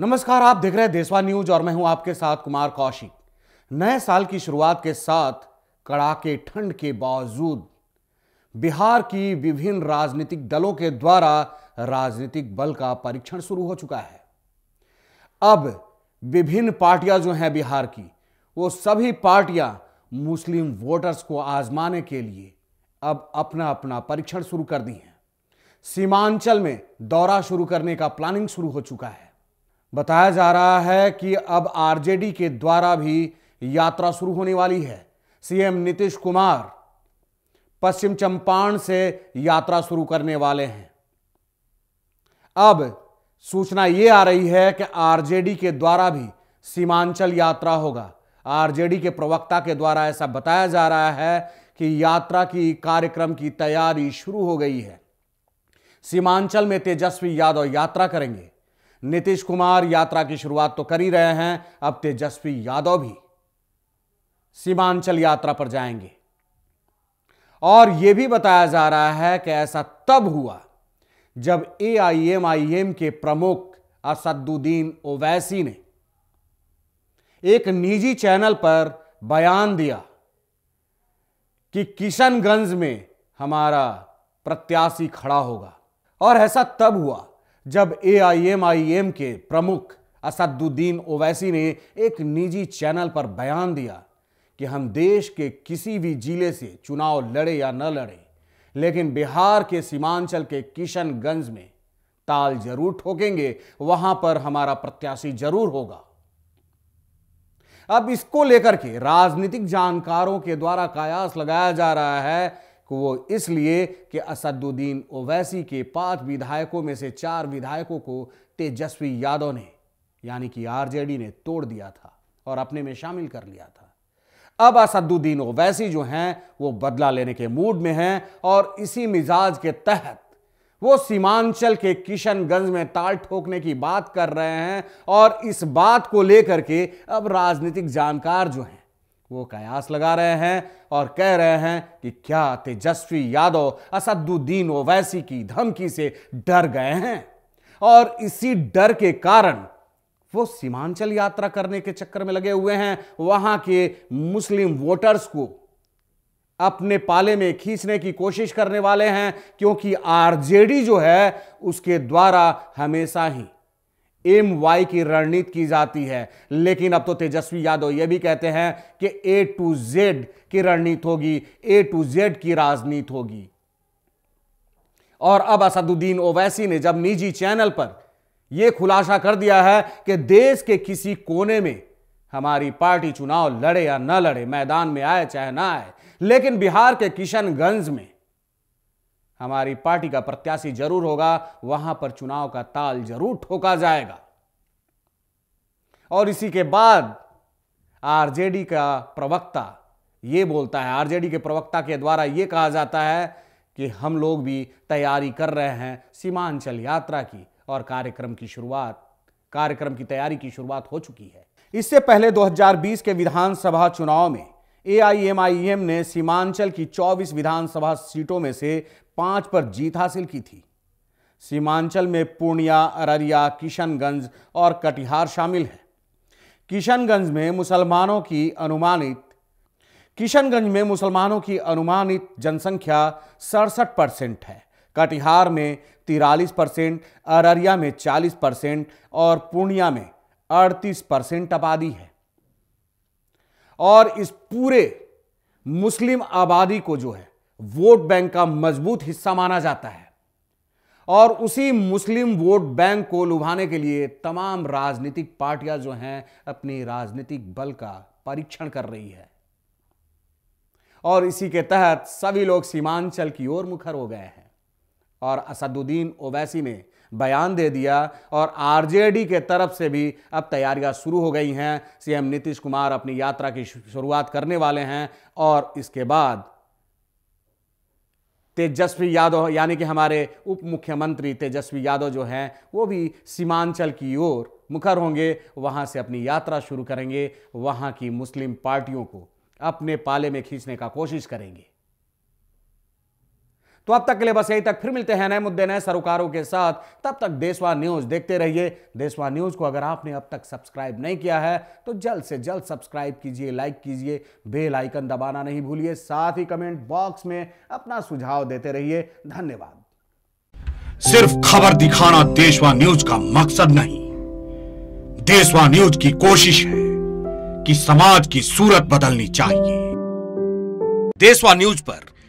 नमस्कार आप देख रहे हैं देशवा न्यूज और मैं हूं आपके साथ कुमार कौशिक नए साल की शुरुआत के साथ कड़ाके ठंड के बावजूद बिहार की विभिन्न राजनीतिक दलों के द्वारा राजनीतिक बल का परीक्षण शुरू हो चुका है अब विभिन्न पार्टियां जो हैं बिहार की वो सभी पार्टियां मुस्लिम वोटर्स को आजमाने के लिए अब अपना अपना परीक्षण शुरू कर दी हैं सीमांचल में दौरा शुरू करने का प्लानिंग शुरू हो चुका है बताया जा रहा है कि अब आरजेडी के द्वारा भी यात्रा शुरू होने वाली है सीएम नीतीश कुमार पश्चिम चंपारण से यात्रा शुरू करने वाले हैं अब सूचना यह आ रही है कि आरजेडी के द्वारा भी सीमांचल यात्रा होगा आरजेडी के प्रवक्ता के द्वारा ऐसा बताया जा रहा है कि यात्रा की कार्यक्रम की तैयारी शुरू हो गई है सीमांचल में तेजस्वी यादव यात्रा करेंगे नीतीश कुमार यात्रा की शुरुआत तो कर ही रहे हैं अब तेजस्वी यादव भी सीमांचल यात्रा पर जाएंगे और यह भी बताया जा रहा है कि ऐसा तब हुआ जब एआईएमआईएम के प्रमुख असदुद्दीन ओवैसी ने एक निजी चैनल पर बयान दिया कि किशनगंज में हमारा प्रत्याशी खड़ा होगा और ऐसा तब हुआ जब एम के प्रमुख असदुद्दीन ओवैसी ने एक निजी चैनल पर बयान दिया कि हम देश के किसी भी जिले से चुनाव लड़े या न लड़े लेकिन बिहार के सीमांचल के किशनगंज में ताल जरूर ठोकेंगे वहां पर हमारा प्रत्याशी जरूर होगा अब इसको लेकर के राजनीतिक जानकारों के द्वारा कयास लगाया जा रहा है वो इसलिए कि असदुद्दीन ओवैसी के पांच विधायकों में से चार विधायकों को तेजस्वी यादव ने यानी कि आरजेडी ने तोड़ दिया था और अपने में शामिल कर लिया था अब असदुद्दीन ओवैसी जो हैं वो बदला लेने के मूड में हैं और इसी मिजाज के तहत वो सीमांचल के किशनगंज में ताल ठोकने की बात कर रहे हैं और इस बात को लेकर के अब राजनीतिक जानकार जो हैं वो कयास लगा रहे हैं और कह रहे हैं कि क्या तेजस्वी यादव असदुद्दीन ओवैसी की धमकी से डर गए हैं और इसी डर के कारण वो सीमांचल यात्रा करने के चक्कर में लगे हुए हैं वहां के मुस्लिम वोटर्स को अपने पाले में खींचने की कोशिश करने वाले हैं क्योंकि आरजेडी जो है उसके द्वारा हमेशा ही एम वाई की रणनीति की जाती है लेकिन अब तो तेजस्वी यादव यह भी कहते हैं कि ए टू जेड की रणनीति होगी ए टू जेड की राजनीति होगी और अब असदुद्दीन ओवैसी ने जब निजी चैनल पर यह खुलासा कर दिया है कि देश के किसी कोने में हमारी पार्टी चुनाव लड़े या न लड़े मैदान में आए चाहे ना आए लेकिन बिहार के किशनगंज में हमारी पार्टी का प्रत्याशी जरूर होगा वहां पर चुनाव का ताल जरूर ठोका जाएगा और इसी के बाद आरजेडी का प्रवक्ता ये बोलता है आरजेडी के प्रवक्ता के द्वारा ये कहा जाता है कि हम लोग भी तैयारी कर रहे हैं सीमांचल यात्रा की और कार्यक्रम की शुरुआत कार्यक्रम की तैयारी की शुरुआत हो चुकी है इससे पहले 2020 के विधानसभा चुनाव में एआईएमआईएम e ने सीमांचल की 24 विधानसभा सीटों में से पांच पर जीत हासिल की थी सीमांचल में पूर्णिया अररिया किशनगंज और कटिहार शामिल है किशनगंज में मुसलमानों की अनुमानित किशनगंज में मुसलमानों की अनुमानित जनसंख्या सड़सठ परसेंट है कटिहार में तिरालीस परसेंट अररिया में चालीस परसेंट और पूर्णिया में अड़तीस परसेंट आबादी है और इस पूरे मुस्लिम आबादी को जो है वोट बैंक का मजबूत हिस्सा माना जाता है और उसी मुस्लिम वोट बैंक को लुभाने के लिए तमाम राजनीतिक पार्टियां जो हैं अपनी राजनीतिक बल का परीक्षण कर रही है और इसी के तहत सभी लोग सीमांचल की ओर मुखर हो गए हैं और असदुद्दीन ओवैसी ने बयान दे दिया और आरजेडी के तरफ से भी अब तैयारियां शुरू हो गई हैं सीएम नीतीश कुमार अपनी यात्रा की शुरुआत करने वाले हैं और इसके बाद तेजस्वी यादव यानी कि हमारे उप मुख्यमंत्री तेजस्वी यादव जो हैं वो भी सीमांचल की ओर मुखर होंगे वहां से अपनी यात्रा शुरू करेंगे वहाँ की मुस्लिम पार्टियों को अपने पाले में खींचने का कोशिश करेंगे तो अब तक के लिए बस यही तक फिर मिलते हैं नए मुद्दे नए सरोकारों के साथ तब तक देशवा न्यूज देखते रहिए देशवा न्यूज को अगर आपने अब तक सब्सक्राइब नहीं किया है तो जल्द से जल्द सब्सक्राइब कीजिए लाइक कीजिए बेल आइकन दबाना नहीं भूलिए साथ ही कमेंट बॉक्स में अपना सुझाव देते रहिए धन्यवाद सिर्फ खबर दिखाना देशवा न्यूज का मकसद नहीं देशवा न्यूज की कोशिश है कि समाज की सूरत बदलनी चाहिए देशवा न्यूज पर